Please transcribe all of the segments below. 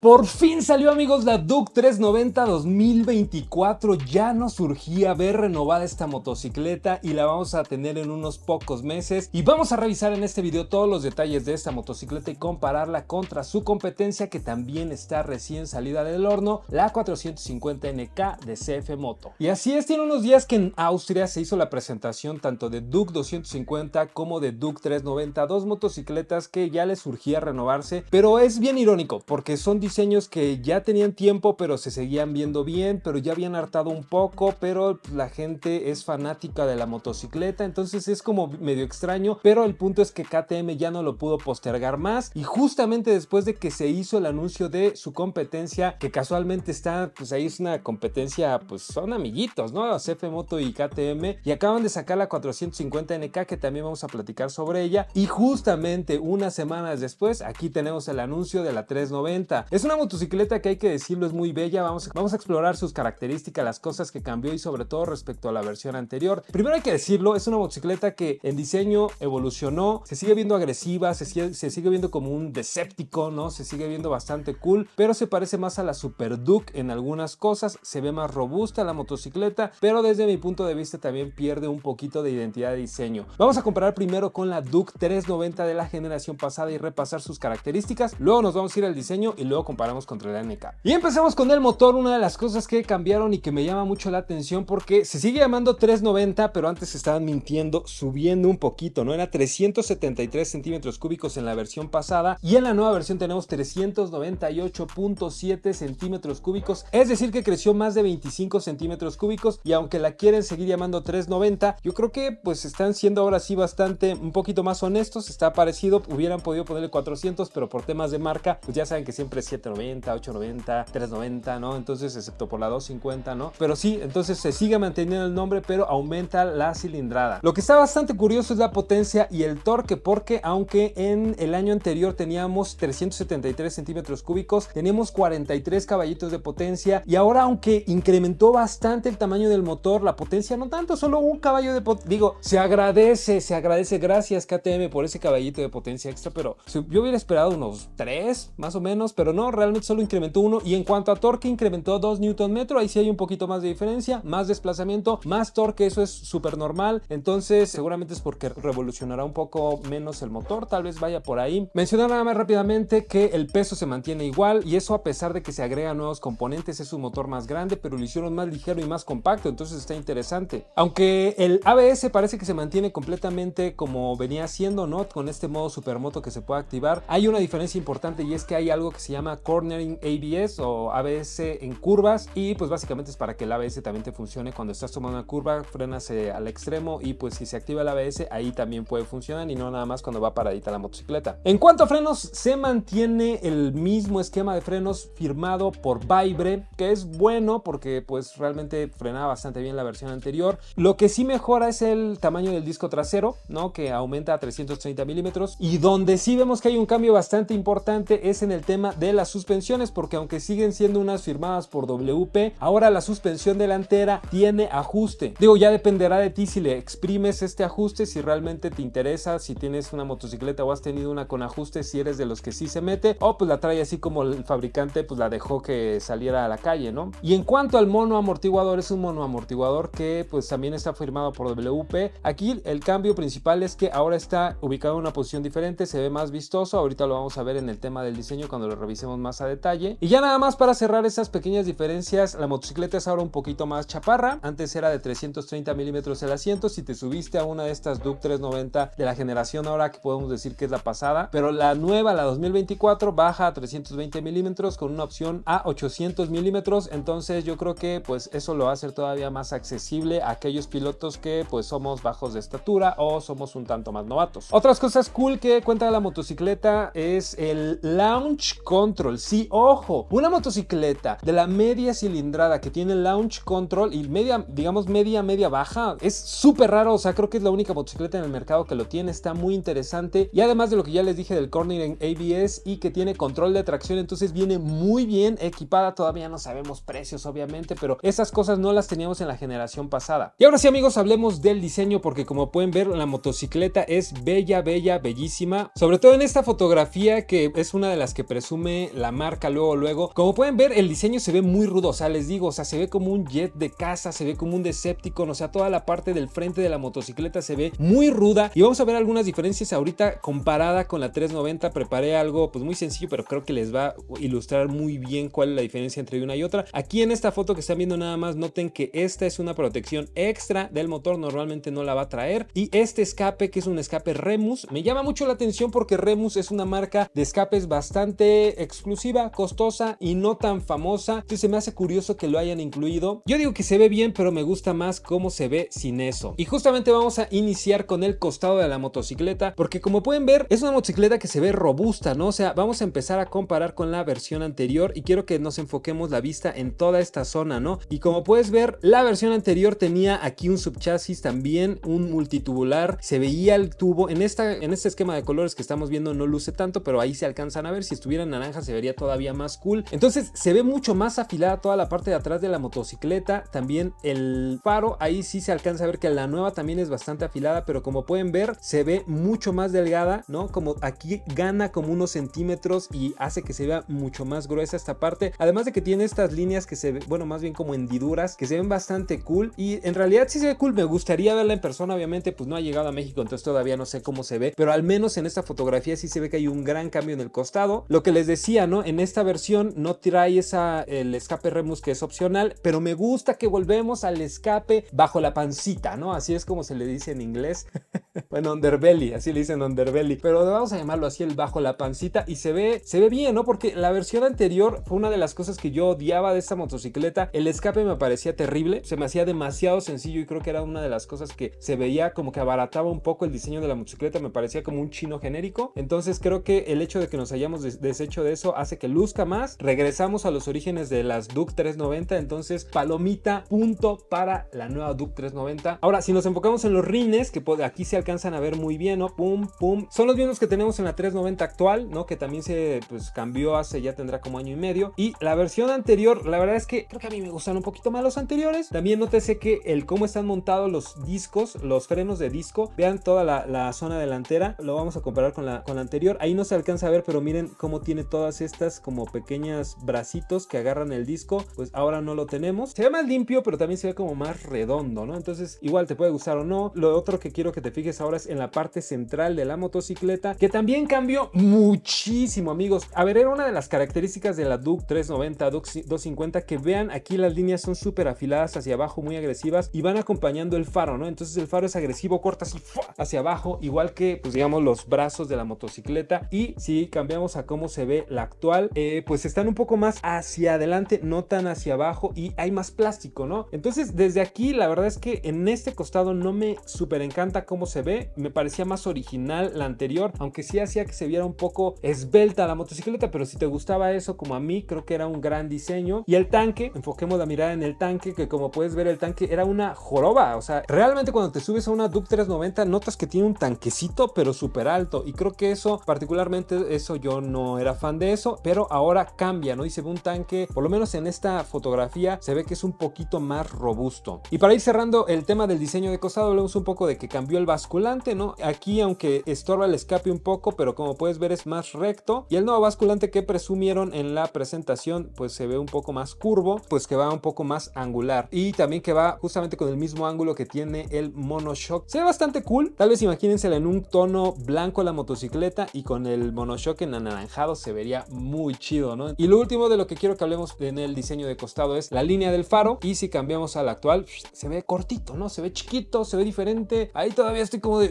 Por fin salió amigos la Duke 390 2024, ya nos surgía ver renovada esta motocicleta y la vamos a tener en unos pocos meses y vamos a revisar en este video todos los detalles de esta motocicleta y compararla contra su competencia que también está recién salida del horno, la 450NK de CF Moto. Y así es, tiene unos días que en Austria se hizo la presentación tanto de Duke 250 como de Duke 390, dos motocicletas que ya les surgía renovarse, pero es bien irónico porque son diseños que ya tenían tiempo, pero se seguían viendo bien, pero ya habían hartado un poco, pero la gente es fanática de la motocicleta, entonces es como medio extraño, pero el punto es que KTM ya no lo pudo postergar más y justamente después de que se hizo el anuncio de su competencia, que casualmente está, pues ahí es una competencia, pues son amiguitos, ¿no? CF Moto y KTM y acaban de sacar la 450 NK que también vamos a platicar sobre ella y justamente unas semanas después aquí tenemos el anuncio de la 390. Es una motocicleta que hay que decirlo es muy bella, vamos, vamos a explorar sus características, las cosas que cambió y sobre todo respecto a la versión anterior. Primero hay que decirlo, es una motocicleta que en diseño evolucionó, se sigue viendo agresiva, se sigue, se sigue viendo como un deséptico, ¿no? Se sigue viendo bastante cool, pero se parece más a la Super Duke en algunas cosas, se ve más robusta la motocicleta, pero desde mi punto de vista también pierde un poquito de identidad de diseño. Vamos a comparar primero con la Duke 390 de la generación pasada y repasar sus características, luego nos vamos a ir al diseño y luego comparamos contra el NK. Y empezamos con el motor, una de las cosas que cambiaron y que me llama mucho la atención porque se sigue llamando 390, pero antes estaban mintiendo subiendo un poquito, ¿no? Era 373 centímetros cúbicos en la versión pasada y en la nueva versión tenemos 398.7 centímetros cúbicos, es decir que creció más de 25 centímetros cúbicos y aunque la quieren seguir llamando 390, yo creo que pues están siendo ahora sí bastante un poquito más honestos, está parecido, hubieran podido ponerle 400, pero por temas de marca, pues ya saben que siempre es 90, 890, 390, ¿no? Entonces, excepto por la 250, ¿no? Pero sí, entonces se sigue manteniendo el nombre, pero aumenta la cilindrada. Lo que está bastante curioso es la potencia y el torque, porque aunque en el año anterior teníamos 373 centímetros cúbicos, tenemos 43 caballitos de potencia y ahora aunque incrementó bastante el tamaño del motor, la potencia no tanto, solo un caballo de potencia, digo, se agradece, se agradece, gracias KTM por ese caballito de potencia extra, pero yo hubiera esperado unos 3 más o menos, pero no, realmente solo incrementó uno. Y en cuanto a torque, incrementó 2 metro Ahí sí hay un poquito más de diferencia, más desplazamiento, más torque. Eso es súper normal. Entonces, seguramente es porque revolucionará un poco menos el motor. Tal vez vaya por ahí. Mencionar nada más rápidamente que el peso se mantiene igual. Y eso a pesar de que se agregan nuevos componentes, es un motor más grande, pero lo hicieron más ligero y más compacto. Entonces está interesante. Aunque el ABS parece que se mantiene completamente como venía siendo, ¿no? Con este modo supermoto que se puede activar. Hay una diferencia importante y es que hay algo que se llama Cornering ABS o ABS en curvas y pues básicamente es para que el ABS también te funcione cuando estás tomando una curva, frenas al extremo y pues si se activa el ABS ahí también puede funcionar y no nada más cuando va paradita la motocicleta. En cuanto a frenos, se mantiene el mismo esquema de frenos firmado por Vibre, que es bueno porque pues realmente frenaba bastante bien la versión anterior. Lo que sí mejora es el tamaño del disco trasero, ¿no? Que aumenta a 330 milímetros y donde sí vemos que hay un cambio bastante importante es en el tema de las suspensiones porque aunque siguen siendo unas firmadas por WP, ahora la suspensión delantera tiene ajuste. Digo, ya dependerá de ti si le exprimes este ajuste, si realmente te interesa, si tienes una motocicleta o has tenido una con ajuste, si eres de los que sí se mete, o pues la trae así como el fabricante pues la dejó que saliera a la calle, ¿no? Y en cuanto al mono amortiguador, es un mono amortiguador que pues también está firmado por WP. Aquí el cambio principal es que ahora está ubicado en una posición diferente, se ve más vistoso, ahorita lo vamos a ver en el tema del diseño cuando lo revisemos más a detalle. Y ya nada más para cerrar esas pequeñas diferencias, la motocicleta es ahora un poquito más chaparra. Antes era de 330 milímetros el asiento. Si te subiste a una de estas Duke 390 de la generación ahora que podemos decir que es la pasada, pero la nueva, la 2024, baja a 320 milímetros con una opción a 800 milímetros. Entonces yo creo que pues eso lo va a hacer todavía más accesible a aquellos pilotos que pues somos bajos de estatura o somos un tanto más novatos. Otras cosas cool que cuenta la motocicleta es el launch control Sí, ojo, una motocicleta de la media cilindrada que tiene Launch Control y media, digamos, media, media baja, es súper raro. O sea, creo que es la única motocicleta en el mercado que lo tiene. Está muy interesante. Y además de lo que ya les dije del Corning ABS y que tiene control de tracción, entonces viene muy bien equipada. Todavía no sabemos precios, obviamente, pero esas cosas no las teníamos en la generación pasada. Y ahora sí, amigos, hablemos del diseño, porque como pueden ver, la motocicleta es bella, bella, bellísima. Sobre todo en esta fotografía que es una de las que presume la marca luego, luego. Como pueden ver, el diseño se ve muy rudo, o sea, les digo, o sea, se ve como un jet de casa, se ve como un Decepticon, o sea, toda la parte del frente de la motocicleta se ve muy ruda. Y vamos a ver algunas diferencias ahorita comparada con la 390. Preparé algo pues muy sencillo, pero creo que les va a ilustrar muy bien cuál es la diferencia entre una y otra. Aquí en esta foto que están viendo nada más, noten que esta es una protección extra del motor, normalmente no la va a traer. Y este escape, que es un escape Remus, me llama mucho la atención porque Remus es una marca de escapes bastante exclusiva, costosa y no tan famosa. Entonces se me hace curioso que lo hayan incluido. Yo digo que se ve bien, pero me gusta más cómo se ve sin eso. Y justamente vamos a iniciar con el costado de la motocicleta, porque como pueden ver, es una motocicleta que se ve robusta, ¿no? O sea, vamos a empezar a comparar con la versión anterior y quiero que nos enfoquemos la vista en toda esta zona, ¿no? Y como puedes ver, la versión anterior tenía aquí un subchasis también, un multitubular, se veía el tubo. En, esta, en este esquema de colores que estamos viendo no luce tanto, pero ahí se alcanzan a ver. Si estuvieran naranjas se vería todavía más cool. Entonces se ve mucho más afilada toda la parte de atrás de la motocicleta. También el faro, ahí sí se alcanza a ver que la nueva también es bastante afilada, pero como pueden ver se ve mucho más delgada, ¿no? Como aquí gana como unos centímetros y hace que se vea mucho más gruesa esta parte. Además de que tiene estas líneas que se, ven, bueno, más bien como hendiduras, que se ven bastante cool. Y en realidad sí se ve cool, me gustaría verla en persona, obviamente, pues no ha llegado a México, entonces todavía no sé cómo se ve, pero al menos en esta fotografía sí se ve que hay un gran cambio en el costado. Lo que les decía en esta versión no trae el escape remus que es opcional, pero me gusta que volvemos al escape bajo la pancita, ¿no? Así es como se le dice en inglés. bueno, underbelly, así le dicen underbelly, pero vamos a llamarlo así el bajo la pancita y se ve, se ve bien, ¿no? Porque la versión anterior fue una de las cosas que yo odiaba de esta motocicleta. El escape me parecía terrible, se me hacía demasiado sencillo y creo que era una de las cosas que se veía como que abarataba un poco el diseño de la motocicleta, me parecía como un chino genérico. Entonces creo que el hecho de que nos hayamos deshecho de eso hace que luzca más. Regresamos a los orígenes de las Duke 390, entonces palomita punto para la nueva Duke 390. Ahora, si nos enfocamos en los rines, que aquí se alcanzan a ver muy bien, ¿no? Pum, pum. Son los mismos que tenemos en la 390 actual, ¿no? Que también se pues, cambió hace ya tendrá como año y medio. Y la versión anterior, la verdad es que creo que a mí me gustan un poquito más los anteriores. También nótese que el cómo están montados los discos, los frenos de disco. Vean toda la, zona delantera. Lo vamos a comparar con la, con la anterior. Ahí no se alcanza a ver, pero miren cómo tiene todas estas como pequeñas bracitos que agarran el disco, pues ahora no lo tenemos. Se ve más limpio, pero también se ve como más redondo, ¿no? Entonces igual te puede gustar o no. Lo otro que quiero que te fijes ahora es en la parte central de la motocicleta, que también cambió muchísimo, amigos. A ver, era una de las características de la Duke 390, Duke 250, que vean aquí las líneas son súper afiladas hacia abajo, muy agresivas, y van acompañando el faro, ¿no? Entonces el faro es agresivo, corta así hacia abajo, igual que, pues digamos, los brazos de la motocicleta. Y si cambiamos a cómo se ve la actual, eh, pues están un poco más hacia adelante, no tan hacia abajo y hay más plástico, ¿no? Entonces, desde aquí, la verdad es que en este costado no me súper encanta cómo se ve, me parecía más original la anterior, aunque sí hacía que se viera un poco esbelta la motocicleta, pero si te gustaba eso, como a mí, creo que era un gran diseño. Y el tanque, enfoquemos la mirada en el tanque, que como puedes ver, el tanque era una joroba, o sea, realmente cuando te subes a una Duke 390, notas que tiene un tanquecito, pero súper alto, y creo que eso, particularmente, eso yo no era fan de eso, pero ahora cambia, ¿no? Y se ve un tanque, por lo menos en esta fotografía, se ve que es un poquito más robusto. Y para ir cerrando el tema del diseño de costado, hablemos un poco de que cambió el basculante, ¿no? Aquí, aunque estorba el escape un poco, pero como puedes ver es más recto. Y el nuevo basculante que presumieron en la presentación, pues se ve un poco más curvo, pues que va un poco más angular. Y también que va justamente con el mismo ángulo que tiene el monoshock. Se ve bastante cool. Tal vez imagínensela en un tono blanco la motocicleta y con el monoshock en anaranjado se vería muy chido, ¿no? Y lo último de lo que quiero que hablemos en el diseño de costado es la línea del faro y si cambiamos al actual, se ve cortito, ¿no? Se ve chiquito, se ve diferente. Ahí todavía estoy como de,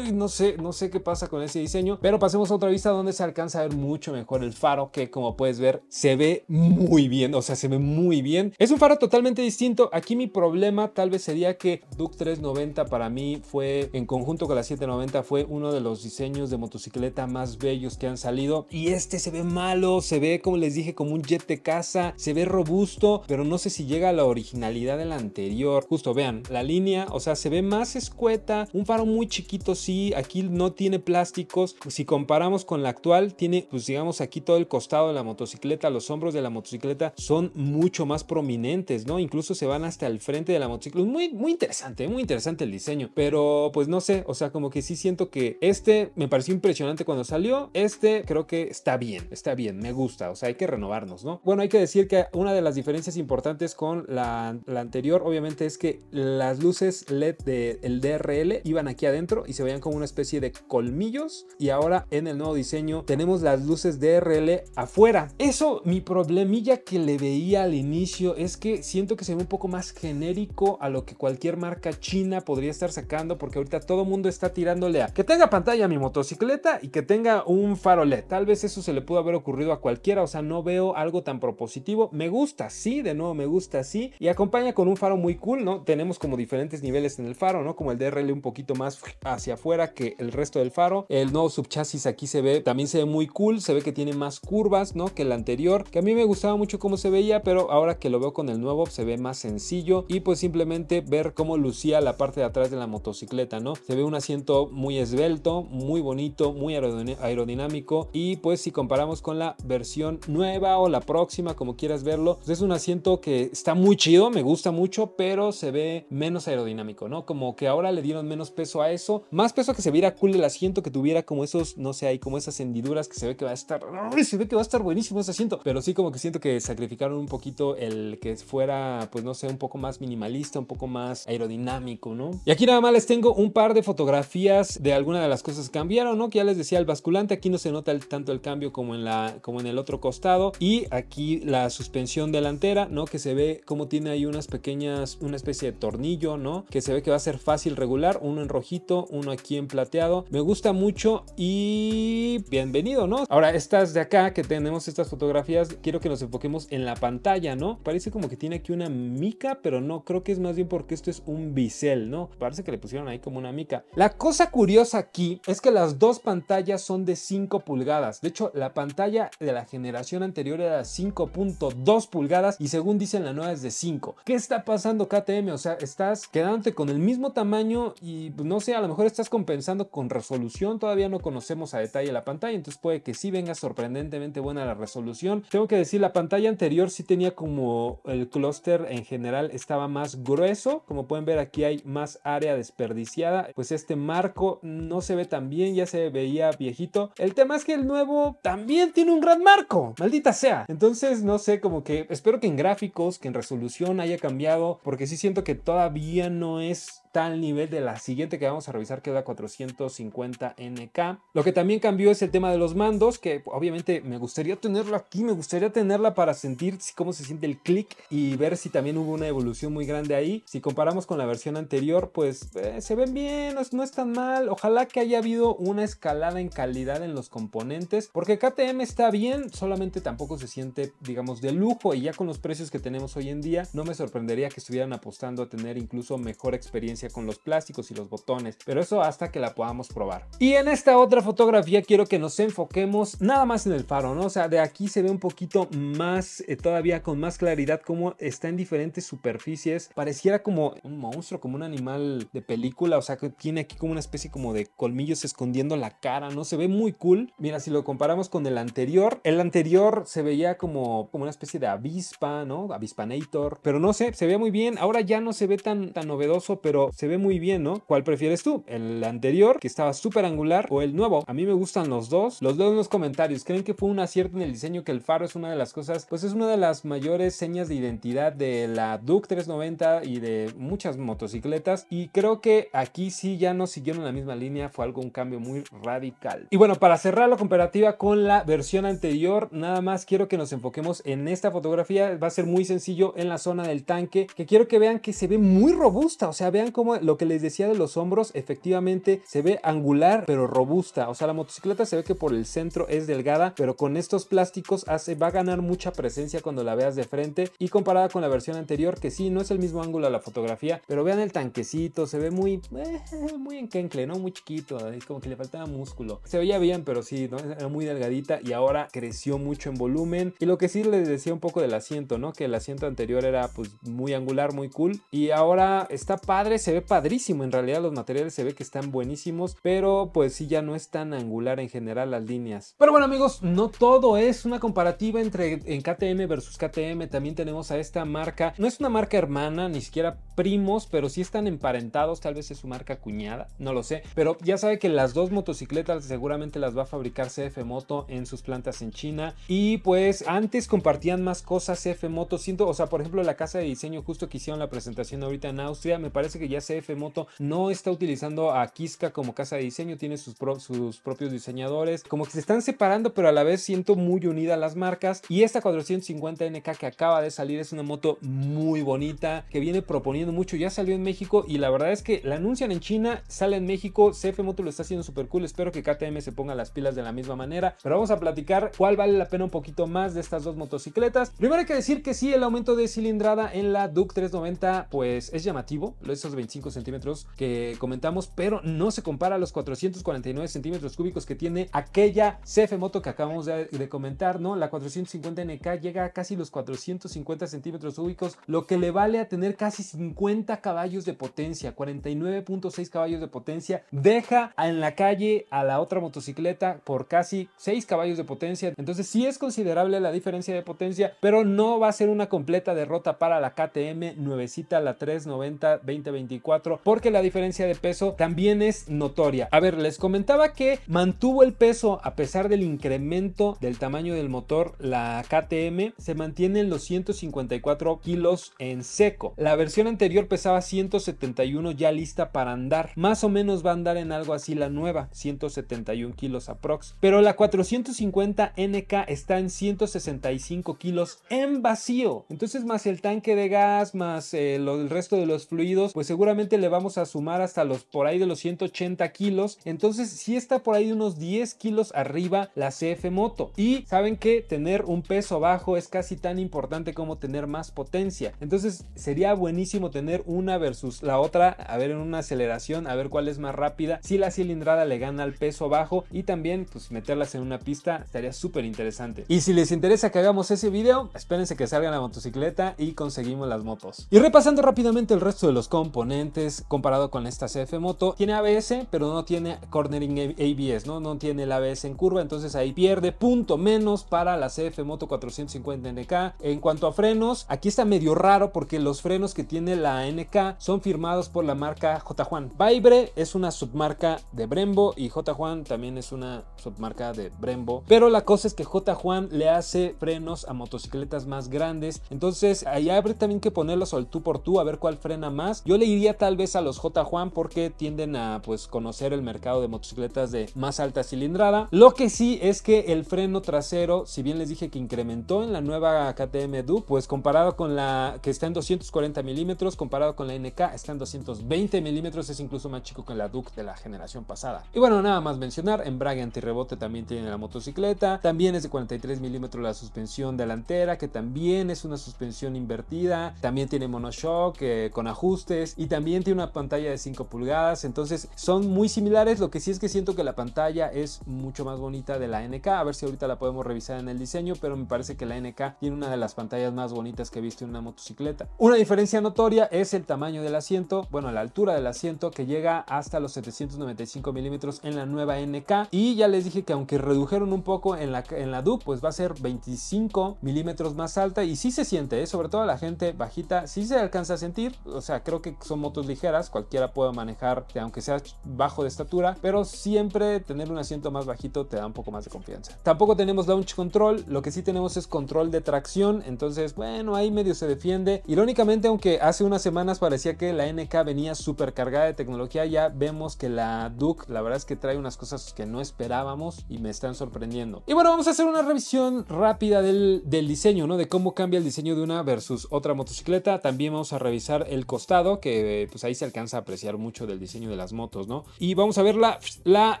no sé, no sé qué pasa con ese diseño, pero pasemos a otra vista donde se alcanza a ver mucho mejor el faro que como puedes ver se ve muy bien, o sea, se ve muy bien. Es un faro totalmente distinto. Aquí mi problema tal vez sería que Duke 390 para mí fue en conjunto con la 790 fue uno de los diseños de motocicleta más bellos que han salido y este se ve malo, se ve, como les dije, como un jet de casa, se ve robusto, pero no sé si llega a la originalidad de la anterior. Justo, vean, la línea, o sea, se ve más escueta, un faro muy chiquito, sí, aquí no tiene plásticos. Si comparamos con la actual, tiene, pues digamos, aquí todo el costado de la motocicleta, los hombros de la motocicleta son mucho más prominentes, ¿no? Incluso se van hasta el frente de la motocicleta. Muy, muy interesante, muy interesante el diseño, pero pues no sé, o sea, como que sí siento que este me pareció impresionante cuando salió, este creo que está bien está bien, me gusta, o sea, hay que renovarnos, ¿no? Bueno, hay que decir que una de las diferencias importantes con la, anterior, obviamente, es que las luces LED del DRL iban aquí adentro y se veían como una especie de colmillos y ahora en el nuevo diseño tenemos las luces DRL afuera. Eso, mi problemilla que le veía al inicio es que siento que se ve un poco más genérico a lo que cualquier marca china podría estar sacando porque ahorita todo mundo está tirándole a que tenga pantalla mi motocicleta y que tenga un faro Tal vez eso se le pudo haber ocurrido a cualquiera, o sea, no veo algo tan propositivo. Me gusta, sí, de nuevo me gusta, sí, y acompaña con un faro muy cool, ¿no? Tenemos como diferentes niveles en el faro, ¿no? Como el DRL un poquito más hacia afuera que el resto del faro. El nuevo subchasis aquí se ve, también se ve muy cool, se ve que tiene más curvas, ¿no? Que el anterior, que a mí me gustaba mucho cómo se veía, pero ahora que lo veo con el nuevo se ve más sencillo y pues simplemente ver cómo lucía la parte de atrás de la motocicleta, ¿no? Se ve un asiento muy esbelto, muy bonito, muy aerodinámico y pues si comparamos con la versión nueva o la próxima, como quieras verlo. Pues es un asiento que está muy chido, me gusta mucho, pero se ve menos aerodinámico, ¿no? Como que ahora le dieron menos peso a eso, más peso que se viera cool el asiento, que tuviera como esos, no sé, hay como esas hendiduras que se ve que va a estar, se ve que va a estar buenísimo ese asiento, pero sí como que siento que sacrificaron un poquito el que fuera, pues no sé, un poco más minimalista, un poco más aerodinámico, ¿no? Y aquí nada más les tengo un par de fotografías de alguna de las cosas que cambiaron, ¿no? Que ya les decía el basculante, aquí no se nota tanto el cambio como en la, como en el otro costado. Y aquí la suspensión delantera, ¿no? Que se ve como tiene ahí unas pequeñas, una especie de tornillo, ¿no? Que se ve que va a ser fácil regular, uno en rojito, uno aquí en plateado. Me gusta mucho y bienvenido, ¿no? Ahora, estas de acá que tenemos estas fotografías, quiero que nos enfoquemos en la pantalla, ¿no? Parece como que tiene aquí una mica, pero no, creo que es más bien porque esto es un bisel, ¿no? Parece que le pusieron ahí como una mica. La cosa curiosa aquí es que las dos pantallas son de 5 pulgadas. De hecho, la pantalla pantalla de la generación anterior era 5.2 pulgadas y según dicen la nueva es de 5. ¿Qué está pasando KTM? O sea, estás quedándote con el mismo tamaño y pues, no sé, a lo mejor estás compensando con resolución, todavía no conocemos a detalle la pantalla, entonces puede que sí venga sorprendentemente buena la resolución. Tengo que decir, la pantalla anterior sí tenía como el clúster en general estaba más grueso, como pueden ver aquí hay más área desperdiciada, pues este marco no se ve tan bien, ya se veía viejito. El tema es que el nuevo también tiene un gran marco, maldita sea. Entonces, no sé, como que espero que en gráficos, que en resolución haya cambiado, porque sí siento que todavía no es tal nivel de la siguiente que vamos a revisar que 450 NK. Lo que también cambió es el tema de los mandos, que obviamente me gustaría tenerlo aquí, me gustaría tenerla para sentir cómo se siente el clic y ver si también hubo una evolución muy grande ahí. Si comparamos con la versión anterior, pues eh, se ven bien, no no es tan mal. Ojalá que haya habido una escalada en calidad en los componentes, porque KTM está bien, solamente tampoco se siente, digamos, de lujo y ya con los precios que tenemos hoy en día, no me sorprendería que estuvieran apostando a tener incluso mejor experiencia con los plásticos y los botones, pero eso hasta que la podamos probar. Y en esta otra fotografía quiero que nos enfoquemos nada más en el faro, ¿no? O sea, de aquí se ve un poquito más, eh, todavía con más claridad cómo está en diferentes superficies. Pareciera como un monstruo, como un animal de película, o sea, que tiene aquí como una especie como de colmillos escondiendo la cara, ¿no? Se ve muy cool. Mira, si lo comparamos con el anterior, el anterior se veía como, como una especie de avispa, ¿no? Avispanator, pero no sé, se ve muy bien. Ahora ya no se ve tan, tan novedoso, pero se ve muy bien, ¿no? ¿Cuál prefieres tú? ¿El anterior, que estaba súper angular, o el nuevo? A mí me gustan los dos. Los leo en los comentarios. ¿Creen que fue un acierto en el diseño que el faro es una de las cosas, pues es una de las mayores señas de identidad de la Duke 390 y de muchas motocicletas? Y creo que aquí sí ya no siguieron la misma línea, fue algo un cambio muy radical. Y bueno, para cerrar la comparativa con la versión anterior, nada más quiero que nos enfoquemos en esta fotografía. Va a ser muy sencillo en la zona del tanque, que quiero que vean que se ve muy robusta, o sea, vean cómo como lo que les decía de los hombros, efectivamente se ve angular pero robusta. O sea, la motocicleta se ve que por el centro es delgada, pero con estos plásticos hace, va a ganar mucha presencia cuando la veas de frente. Y comparada con la versión anterior, que sí, no es el mismo ángulo a la fotografía, pero vean el tanquecito, se ve muy, eh, muy enquencle, ¿no? Muy chiquito, es como que le faltaba músculo. Se veía bien, pero sí, ¿no? Era muy delgadita y ahora creció mucho en volumen. Y lo que sí les decía un poco del asiento, ¿no? Que el asiento anterior era pues muy angular, muy cool. Y ahora está padre, se se ve padrísimo, en realidad los materiales se ve que están buenísimos, pero pues sí ya no es tan angular en general las líneas. Pero bueno amigos, no todo es una comparativa entre en KTM versus KTM, también tenemos a esta marca, no es una marca hermana, ni siquiera primos, pero si están emparentados, tal vez es su marca cuñada, no lo sé. Pero ya sabe que las dos motocicletas seguramente las va a fabricar CF Moto en sus plantas en China. Y pues antes compartían más cosas CF Moto, siento, o sea, por ejemplo, la casa de diseño justo que hicieron la presentación ahorita en Austria, me parece que ya CF Moto no está utilizando a Kiska como casa de diseño, tiene sus, sus propios diseñadores, como que se están separando, pero a la vez siento muy unidas las marcas. Y esta 450 NK que acaba de salir es una moto muy bonita que viene proponiendo mucho, ya salió en México y la verdad es que la anuncian en China, sale en México, CF Moto lo está haciendo súper cool, espero que KTM se ponga las pilas de la misma manera, pero vamos a platicar cuál vale la pena un poquito más de estas dos motocicletas. Primero hay que decir que sí, el aumento de cilindrada en la Duke 390 pues es llamativo, esos 25 centímetros que comentamos, pero no se compara a los 449 centímetros cúbicos que tiene aquella CF Moto que acabamos de, comentar, ¿no? La 450 NK llega a casi los 450 centímetros cúbicos, lo que le vale a tener casi 50 caballos de potencia, 49.6 caballos de potencia. Deja en la calle a la otra motocicleta por casi 6 caballos de potencia. Entonces sí es considerable la diferencia de potencia, pero no va a ser una completa derrota para la KTM nuevecita, la 390 2024, porque la diferencia de peso también es notoria. A ver, les comentaba que mantuvo el peso a pesar del incremento del tamaño del motor, la KTM se mantiene en los 154 kilos en seco. La versión pesaba 171 ya lista para andar. Más o menos va a andar en algo así la nueva, 171 kilos aprox. Pero la 450 NK está en 165 kilos en vacío. Entonces más el tanque de gas, más eh, el resto de los fluidos, pues seguramente le vamos a sumar hasta los por ahí de los 180 kilos. Entonces si está por ahí de unos 10 kilos arriba la CF Moto. Y saben que tener un peso bajo es casi tan importante como tener más potencia. Entonces sería buenísimo tener una versus la otra, a ver en una aceleración, a ver cuál es más rápida, si la cilindrada le gana al peso bajo y también pues meterlas en una pista estaría súper interesante. Y si les interesa que hagamos ese video, espérense que salga la motocicleta y conseguimos las motos. Y repasando rápidamente el resto de los componentes comparado con esta CF Moto, tiene ABS pero no tiene cornering ABS, ¿no? no tiene el ABS en curva, entonces ahí pierde punto menos para la CF Moto 450 NK. En cuanto a frenos, aquí está medio raro porque los frenos que tiene la ANK son firmados por la marca J. Juan. Vibre es una submarca de Brembo y J. Juan también es una submarca de Brembo. Pero la cosa es que J. Juan le hace frenos a motocicletas más grandes. Entonces ahí habría también que ponerlos al tú por tú a ver cuál frena más. Yo le iría tal vez a los J. Juan porque tienden a pues conocer el mercado de motocicletas de más alta cilindrada. Lo que sí es que el freno trasero, si bien les dije que incrementó en la nueva KTM Duke pues comparado con la que está en 240 milímetros, comparado con la NK está en 220 milímetros, es incluso más chico que la Duke de la generación pasada. Y bueno, nada más mencionar, embrague antirrebote también tiene la motocicleta, también es de 43 milímetros la suspensión delantera, que también es una suspensión invertida, también tiene monoshock eh, con ajustes y también tiene una pantalla de 5 pulgadas, entonces son muy similares, lo que sí es que siento que la pantalla es mucho más bonita de la NK, a ver si ahorita la podemos revisar en el diseño, pero me parece que la NK tiene una de las pantallas más bonitas que he visto en una motocicleta. Una diferencia notoria es el tamaño del asiento, bueno, la altura del asiento que llega hasta los 795 milímetros en la nueva NK. Y ya les dije que aunque redujeron un poco en la, en la pues va a ser 25 milímetros más alta y sí se siente, ¿eh? sobre todo la gente bajita, sí se alcanza a sentir. O sea, creo que son motos ligeras, cualquiera puede manejar, aunque sea bajo de estatura, pero siempre tener un asiento más bajito te da un poco más de confianza. Tampoco tenemos launch control, lo que sí tenemos es control de tracción, entonces, bueno, ahí medio se defiende. Irónicamente, aunque hace un unas semanas parecía que la NK venía súper cargada de tecnología, ya vemos que la Duke la verdad es que trae unas cosas que no esperábamos y me están sorprendiendo. Y bueno, vamos a hacer una revisión rápida del, diseño, ¿no? De cómo cambia el diseño de una versus otra motocicleta. También vamos a revisar el costado, que eh, pues ahí se alcanza a apreciar mucho del diseño de las motos, ¿no? Y vamos a ver la, la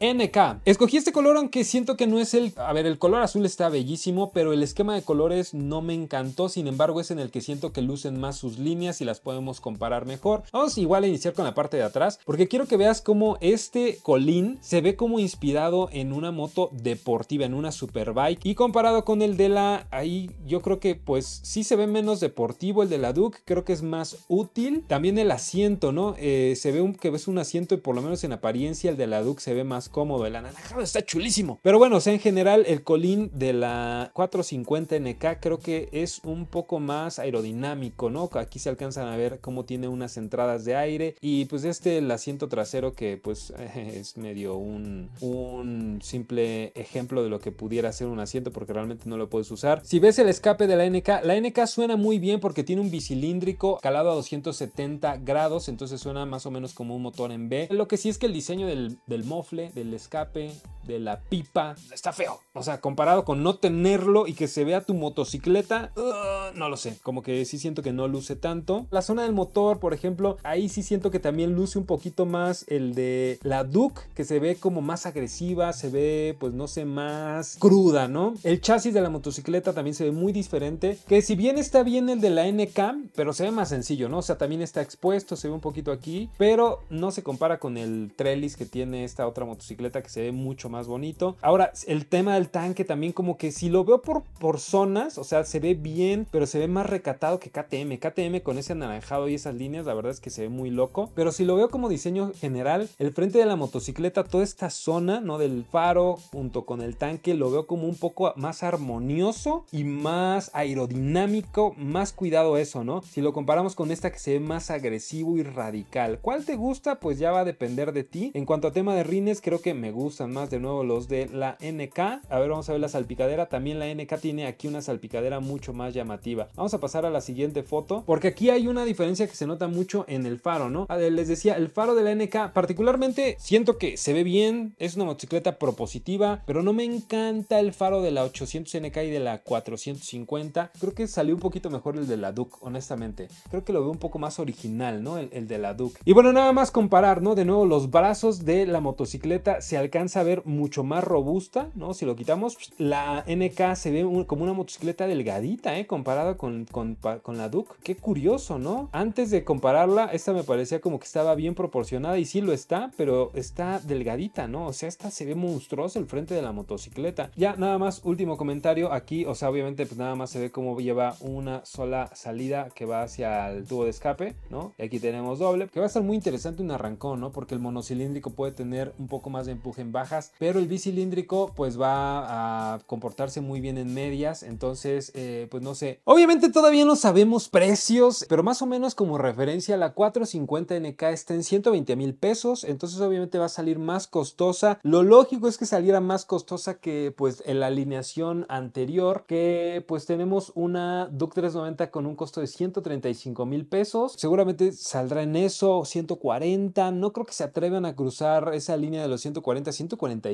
NK. Escogí este color aunque siento que no es el... A ver, el color azul está bellísimo, pero el esquema de colores no me encantó. Sin embargo, es en el que siento que lucen más sus líneas y las podemos comparar mejor. Vamos igual a iniciar con la parte de atrás porque quiero que veas cómo este Colín se ve como inspirado en una moto deportiva, en una superbike y comparado con el de la ahí yo creo que pues sí se ve menos deportivo el de la Duke, creo que es más útil. También el asiento, ¿no? Eh, se ve que ves un asiento y por lo menos en apariencia el de la Duke se ve más cómodo. El anaranjado está chulísimo. Pero bueno, o sea, en general el Colín de la 450 NK creo que es un poco más aerodinámico, ¿no? Aquí se alcanzan a a ver cómo tiene unas entradas de aire y pues este el asiento trasero que pues es medio un, un simple ejemplo de lo que pudiera ser un asiento porque realmente no lo puedes usar. Si ves el escape de la NK, la NK suena muy bien porque tiene un bicilíndrico calado a 270 grados, entonces suena más o menos como un motor en B. Lo que sí es que el diseño del, del mofle, del escape, de la pipa. Está feo. O sea, comparado con no tenerlo y que se vea tu motocicleta, uh, no lo sé. Como que sí siento que no luce tanto. La zona del motor, por ejemplo, ahí sí siento que también luce un poquito más el de la Duke, que se ve como más agresiva, se ve, pues no sé, más cruda, ¿no? El chasis de la motocicleta también se ve muy diferente. Que si bien está bien el de la NK, pero se ve más sencillo, ¿no? O sea, también está expuesto, se ve un poquito aquí, pero no se compara con el Trellis que tiene esta otra motocicleta que se ve mucho más más bonito. Ahora, el tema del tanque también como que si lo veo por, por zonas, o sea, se ve bien, pero se ve más recatado que KTM. KTM con ese anaranjado y esas líneas, la verdad es que se ve muy loco. Pero si lo veo como diseño general, el frente de la motocicleta, toda esta zona, ¿no? Del faro junto con el tanque, lo veo como un poco más armonioso y más aerodinámico, más cuidado eso, ¿no? Si lo comparamos con esta que se ve más agresivo y radical. ¿Cuál te gusta? Pues ya va a depender de ti. En cuanto a tema de rines, creo que me gustan más de nuevo los de la NK. A ver, vamos a ver la salpicadera. También la NK tiene aquí una salpicadera mucho más llamativa. Vamos a pasar a la siguiente foto, porque aquí hay una diferencia que se nota mucho en el faro, ¿no? Ah, les decía, el faro de la NK particularmente siento que se ve bien, es una motocicleta propositiva, pero no me encanta el faro de la 800 NK y de la 450. Creo que salió un poquito mejor el de la Duke, honestamente. Creo que lo veo un poco más original, ¿no? El, de la Duke. Y bueno, nada más comparar, ¿no? De nuevo, los brazos de la motocicleta se alcanza a ver mucho más robusta, ¿no? Si lo quitamos, la NK se ve como una motocicleta delgadita, ¿eh? Comparada con, con, con, la Duke. Qué curioso, ¿no? Antes de compararla, esta me parecía como que estaba bien proporcionada y sí lo está, pero está delgadita, ¿no? O sea, esta se ve monstruosa el frente de la motocicleta. Ya, nada más, último comentario aquí, o sea, obviamente, pues nada más se ve cómo lleva una sola salida que va hacia el tubo de escape, ¿no? Y aquí tenemos doble, que va a ser muy interesante un arrancón, ¿no? Porque el monocilíndrico puede tener un poco más de empuje en bajas, pero el bicilíndrico pues va a comportarse muy bien en medias, entonces eh, pues no sé. Obviamente todavía no sabemos precios, pero más o menos como referencia la 450 NK está en 120 mil pesos, entonces obviamente va a salir más costosa. Lo lógico es que saliera más costosa que pues en la alineación anterior, que pues tenemos una Duke 390 con un costo de 135 mil pesos, seguramente saldrá en eso 140, no creo que se atrevan a cruzar esa línea de los 140, 140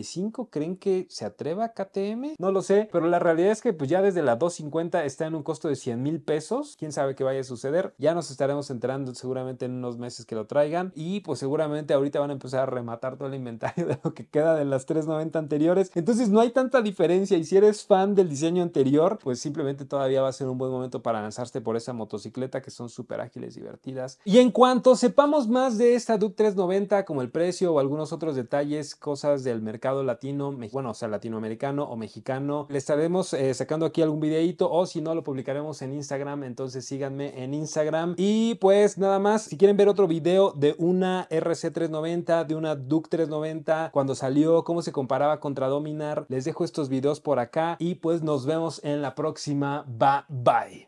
¿Creen que se atreva KTM? No lo sé, pero la realidad es que pues ya desde la 250 está en un costo de 100 mil pesos. ¿Quién sabe qué vaya a suceder? Ya nos estaremos enterando seguramente en unos meses que lo traigan y pues seguramente ahorita van a empezar a rematar todo el inventario de lo que queda de las 390 anteriores. Entonces no hay tanta diferencia y si eres fan del diseño anterior, pues simplemente todavía va a ser un buen momento para lanzarte por esa motocicleta que son súper ágiles, divertidas. Y en cuanto sepamos más de esta Duke 390 como el precio o algunos otros detalles, cosas del mercado, latino, bueno, o sea, latinoamericano o mexicano. Le estaremos eh, sacando aquí algún videito o si no, lo publicaremos en Instagram. Entonces síganme en Instagram. Y pues nada más, si quieren ver otro video de una RC390, de una Duke 390, cuando salió, cómo se comparaba contra Dominar, les dejo estos videos por acá y pues nos vemos en la próxima. Bye bye.